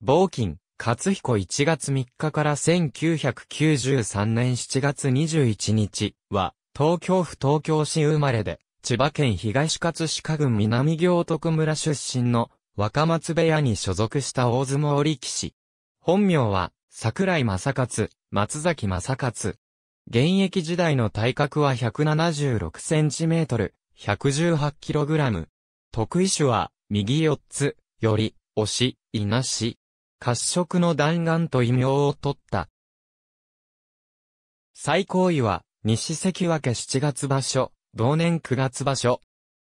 冒金、勝彦1月3日から1993年7月21日は、東京府東京市生まれで、千葉県東葛飾郡南行徳村出身の若松部屋に所属した大相撲力士。本名は、桜井正勝、松崎正勝。現役時代の体格は1 7 6トル、1 1 8ラム。得意種は、右四つ、より、押し、いなし、褐色の弾丸と異名を取った。最高位は、西関脇7月場所、同年9月場所。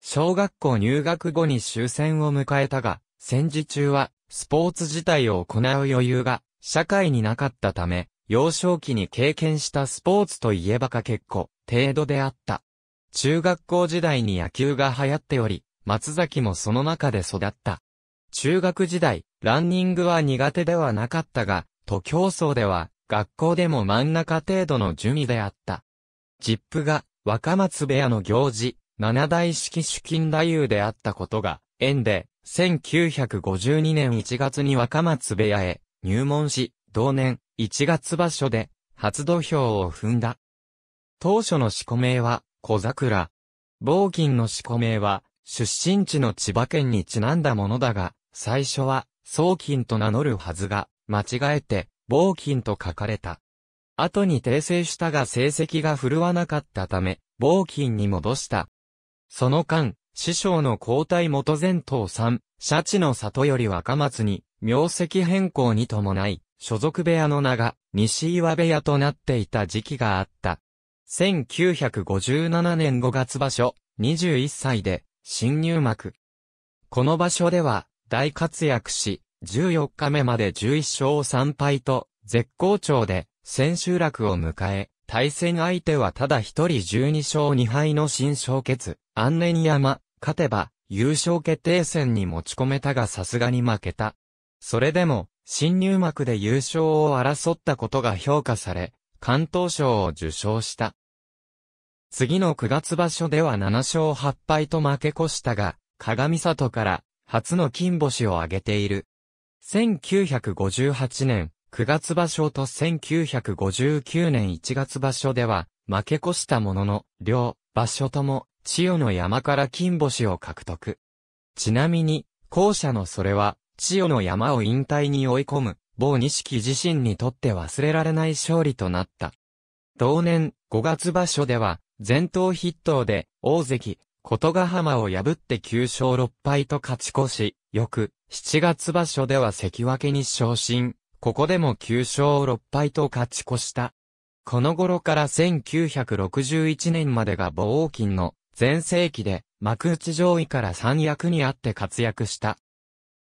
小学校入学後に終戦を迎えたが、戦時中は、スポーツ自体を行う余裕が、社会になかったため、幼少期に経験したスポーツといえばか結構、程度であった。中学校時代に野球が流行っており、松崎もその中で育った。中学時代、ランニングは苦手ではなかったが、徒競走では、学校でも真ん中程度の準備であった。ジップが、若松部屋の行事、七大式主金太夫であったことが、縁で、1952年1月に若松部屋へ入門し、同年1月場所で初土俵を踏んだ。当初の四股名は小桜。冒金の四股名は出身地の千葉県にちなんだものだが、最初は、送金と名乗るはずが、間違えて、冒金と書かれた。後に訂正したが成績が振るわなかったため、冒金に戻した。その間、師匠の交代元前頭さん、シャチの里より若松に、名跡変更に伴い、所属部屋の名が、西岩部屋となっていた時期があった。1957年5月場所、21歳で、新入幕。この場所では、大活躍し、14日目まで11勝3敗と、絶好調で、千秋楽を迎え、対戦相手はただ一人12勝2敗の新勝決、アンネニマ、勝てば、優勝決定戦に持ち込めたがさすがに負けた。それでも、新入幕で優勝を争ったことが評価され、関東賞を受賞した。次の9月場所では7勝8敗と負け越したが、鏡里から初の金星を挙げている。1958年9月場所と1959年1月場所では、負け越したものの、両場所とも、千代の山から金星を獲得。ちなみに、後者のそれは、千代の山を引退に追い込む、某錦自身にとって忘れられない勝利となった。同年、5月場所では、前頭筆頭で、大関、琴ヶ浜を破って9勝6敗と勝ち越し、翌7月場所では関脇に昇進、ここでも9勝6敗と勝ち越した。この頃から1961年までが防王金の前世紀で幕内上位から三役にあって活躍した。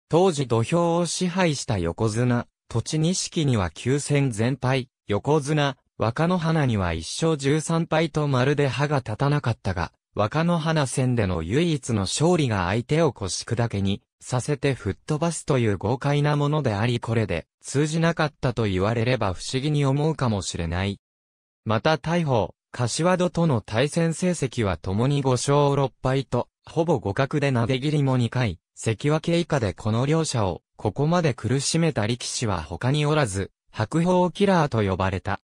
当時土俵を支配した横綱、土地錦には9戦全敗、横綱、若野花には1勝13敗とまるで歯が立たなかったが、若野花戦での唯一の勝利が相手を腰砕けにさせて吹っ飛ばすという豪快なものでありこれで通じなかったと言われれば不思議に思うかもしれない。また大砲、柏戸との対戦成績は共に5勝6敗と、ほぼ互角で投げ切りも2回、関脇以下でこの両者をここまで苦しめた力士は他におらず、白鵬キラーと呼ばれた。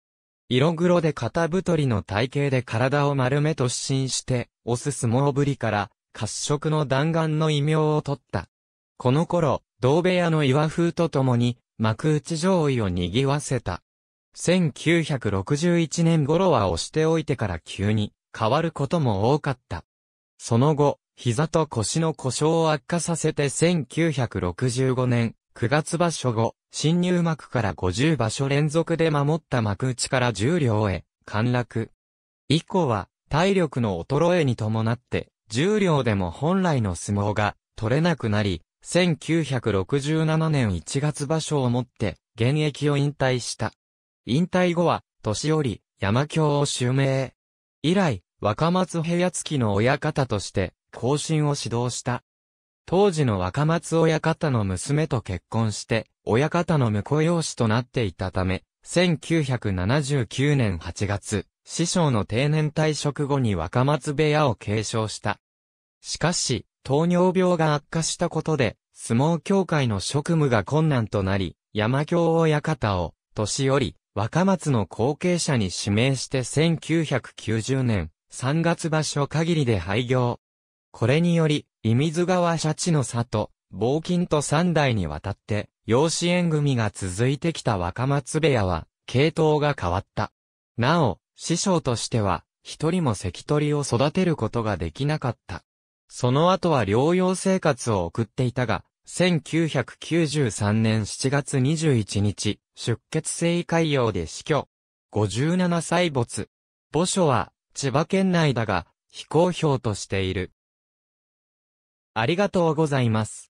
色黒で肩太りの体型で体を丸め突進して、オス相撲ぶりから、褐色の弾丸の異名を取った。この頃、同部屋の岩風と共に、幕内上位を賑わせた。1961年頃は押しておいてから急に変わることも多かった。その後、膝と腰の故障を悪化させて1965年、9月場所後、新入幕から50場所連続で守った幕内から10両へ、陥落。以降は、体力の衰えに伴って、10両でも本来の相撲が取れなくなり、1967年1月場所をもって、現役を引退した。引退後は、年寄り、山京を襲名。以来、若松平付の親方として、後進を指導した。当時の若松親方の娘と結婚して、親方の婿養子となっていたため、1979年8月、師匠の定年退職後に若松部屋を継承した。しかし、糖尿病が悪化したことで、相撲協会の職務が困難となり、山京親方を、年寄り、若松の後継者に指名して1990年、3月場所限りで廃業。これにより、伊水川シャチの里、冒金と三代にわたって、養子縁組が続いてきた若松部屋は、系統が変わった。なお、師匠としては、一人も関取を育てることができなかった。その後は療養生活を送っていたが、1993年7月21日、出血性胃潰瘍で死去。57歳没。墓所は、千葉県内だが、非公表としている。ありがとうございます。